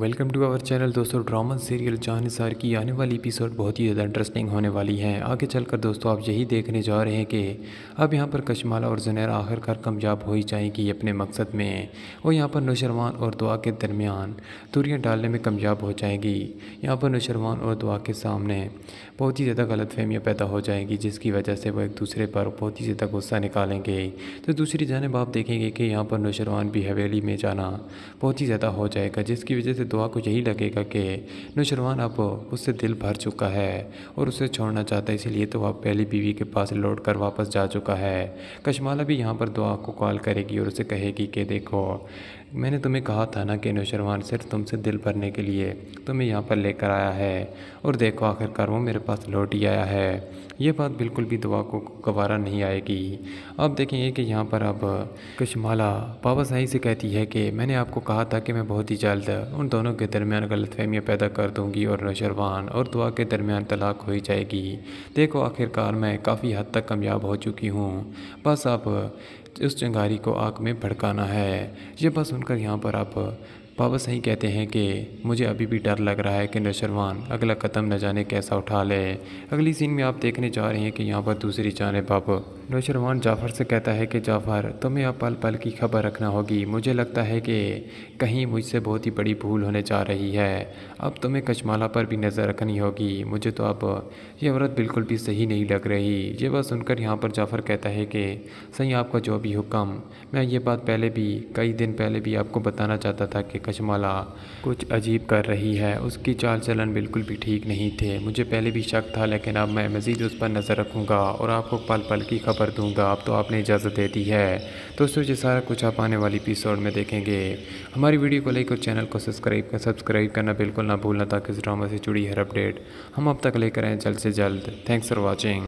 welcome to our channel दोस्तों drama serial Jaan Nisar की आने वाली एपिसोड बहुत ही ज़्यादा इंटरेस्टिंग होने वाली है आगे चलकर दोस्तों आप यही देखने जा रहे हैं कि अब यहाँ पर कश्माला और जुनैरा आखिरकार कामयाब हो ही जाएंगी अपने मकसद में और यहाँ पर नौशरवान और दुआ के दरमियान तुरियाँ डालने में कामयाब हो जाएंगी यहाँ पर नौशरवान और दुआ के सामने बहुत ही ज़्यादा गलत पैदा हो जाएंगी जिसकी वजह से वो एक दूसरे पर बहुत ही ज़्यादा गुस्सा निकालेंगे तो दूसरी जानब आप देखेंगे कि यहाँ पर नौशरवान भी हवेली में जाना बहुत ही ज़्यादा हो जाएगा जिसकी वजह से उसे दुआ को यही लगेगा कि नौशरवान अब उससे दिल भर चुका है और उसे छोड़ना चाहता है इसीलिए तो अब पहली बीवी के पास लौट कर वापस जा चुका है कशमाला भी यहाँ पर दुआ को कॉल करेगी और उसे कहेगी कि देखो मैंने तुम्हें कहा था ना कि नौशरवान सिर्फ तुमसे दिल भरने के लिए तुम्हें यहाँ पर लेकर आया है और देखो आखिरकार वो मेरे पास लौट ही आया है ये बात बिल्कुल भी दुआ को गवारा नहीं आएगी अब देखेंगे कि यहाँ पर अब कशमाला बाबा साहिब से कहती है कि मैंने आपको कहा था कि मैं बहुत ही जल्द उन दोनों के दरमियान गलतफहमियाँ पैदा कर दूँगी और नौशरवान और दुआ के दरमियान तलाक हो ही जाएगी देखो आखिरकार मैं काफ़ी हद तक कामयाब हो चुकी हूँ बस अब उस चंगारी को आग में भड़काना है ये बस सुनकर यहाँ पर आप पापा सही कहते हैं कि मुझे अभी भी डर लग रहा है कि नौशरवान अगला कदम न जाने कैसा उठा ले अगली सीन में आप देखने जा रहे हैं कि यहाँ पर दूसरी जानब पापा नौशरवान जाफ़र से कहता है कि जाफ़र तुम्हें अब पल पल की खबर रखना होगी मुझे लगता है कि कहीं मुझसे बहुत ही बड़ी भूल होने जा रही है अब तुम्हें कचमाला पर भी नज़र रखनी होगी मुझे तो अब ये औरत बिल्कुल भी सही नहीं लग रही ये बात सुनकर यहाँ पर जाफ़र कहता है कि सही आपका जो भी हुक्म मैं ये बात पहले भी कई दिन पहले भी आपको बताना चाहता था कि कशमाला कुछ अजीब कर रही है उसकी चाल चलन बिल्कुल भी ठीक नहीं थे मुझे पहले भी शक था लेकिन अब मैं मज़ीद उस पर नज़र रखूँगा और आपको पल पल की खबर दूँगा अब तो आपने इजाज़त दे दी है दोस्तों ये सारा कुछ आप आने वाली एपिसोड में देखेंगे हमारी वीडियो को लाइक और चैनल को सब्सक्राइब कर सब्सक्राइब करना बिल्कुल ना भूलना ताकि इस ड्रामा से जुड़ी हर अपडेट हम अब तक लेकर आएँ जल्द से जल्द थैंक्स फॉर वॉचिंग